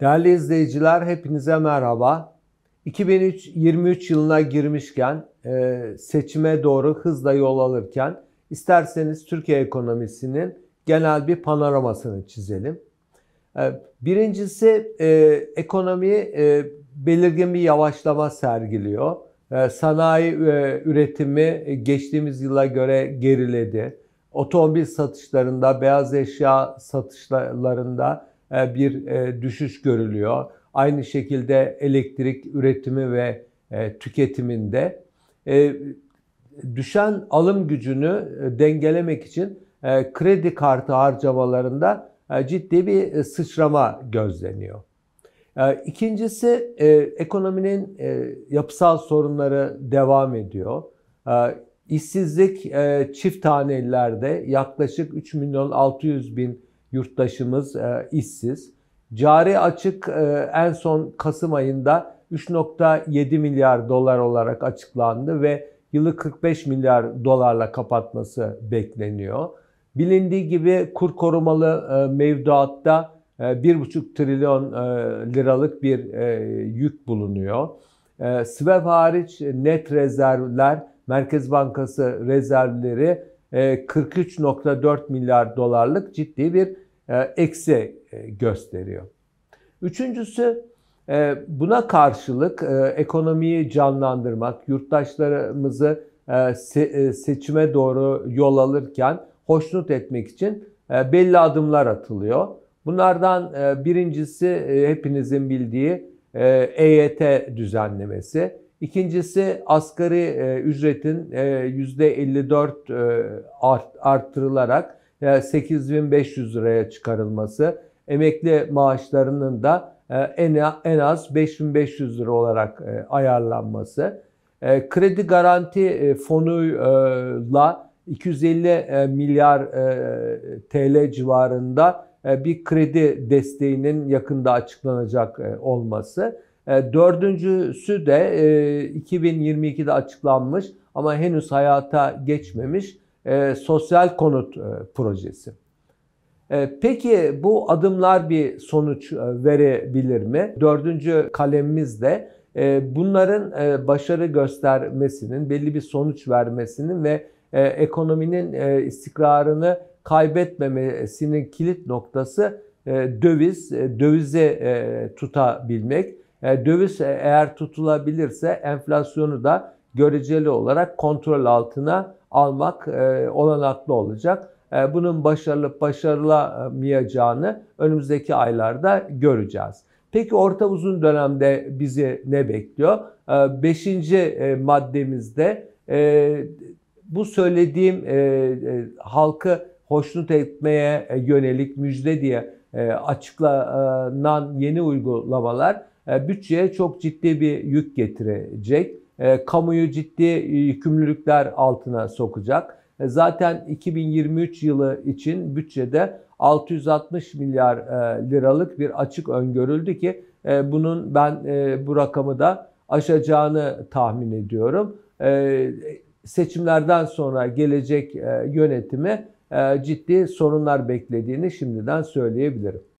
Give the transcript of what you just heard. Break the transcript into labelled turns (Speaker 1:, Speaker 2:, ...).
Speaker 1: Değerli izleyiciler hepinize merhaba. 2023 yılına girmişken e, seçime doğru hızla yol alırken isterseniz Türkiye ekonomisinin genel bir panoramasını çizelim. E, birincisi e, ekonomi belirgin bir yavaşlama sergiliyor. Sanayi üretimi geçtiğimiz yıla göre geriledi. Otomobil satışlarında, beyaz eşya satışlarında e, bir e, düşüş görülüyor. Aynı şekilde elektrik üretimi ve e, tüketiminde düşen alım gücünü dengelemek için kredi kartı harcamalarında ciddi bir sıçrama gözleniyor. İkincisi ekonominin yapısal sorunları devam ediyor. İşsizlik çift hanelilerde yaklaşık 3 milyon 600 bin yurttaşımız e, işsiz. Cari açık e, en son Kasım ayında 3.7 milyar dolar olarak açıklandı ve yılı 45 milyar dolarla kapatması bekleniyor. Bilindiği gibi kur korumalı e, mevduatta e, 1,5 trilyon e, liralık bir e, yük bulunuyor. E, SWEB hariç net rezervler, Merkez Bankası rezervleri 43.4 e, milyar dolarlık ciddi bir e, eksi e, gösteriyor. Üçüncüsü e, buna karşılık ekonomiyi canlandırmak, yurttaşlarımızı seçime doğru yol alırken hoşnut etmek için belli adımlar atılıyor. Bunlardan birincisi hepinizin bildiği EYT düzenlemesi. İkincisi asgari ücretin %54 artırılarak veya 8500 liraya çıkarılması, emekli maaşlarının da e, en az 5500 lira olarak e, ayarlanması, e, kredi garanti fonuyla 250 milyar TL civarında bir kredi desteğinin yakında açıklanacak olması. Dördüncüsü de 2022'de açıklanmış ama henüz hayata geçmemiş e, sosyal konut e, projesi. E, peki bu adımlar bir sonuç verebilir mi? Dördüncü kalemimiz de bunların başarı göstermesinin, belli bir sonuç vermesinin ve ekonominin istikrarını kaybetmemesinin kilit noktası döviz, döviz'e tutabilmek. döviz eğer tutulabilirse enflasyonu da göreceli olarak kontrol altına almak e, olanaklı olacak. E, bunun başarılıp başarılamayacağını önümüzdeki aylarda göreceğiz. Peki orta uzun dönemde bizi ne bekliyor? E, beşinci e, maddemizde bu söylediğim halkı hoşnut etmeye yönelik müjde diye açıklanan yeni uygulamalar bütçeye çok ciddi bir yük getirecek e, kamuyu ciddi e, yükümlülükler altına sokacak. E, zaten 2023 yılı için bütçede 660 milyar e, liralık bir açık öngörüldü ki e, bunun ben e, bu rakamı da aşacağını tahmin ediyorum. E, seçimlerden sonra gelecek e, yönetimi e, ciddi sorunlar beklediğini şimdiden söyleyebilirim.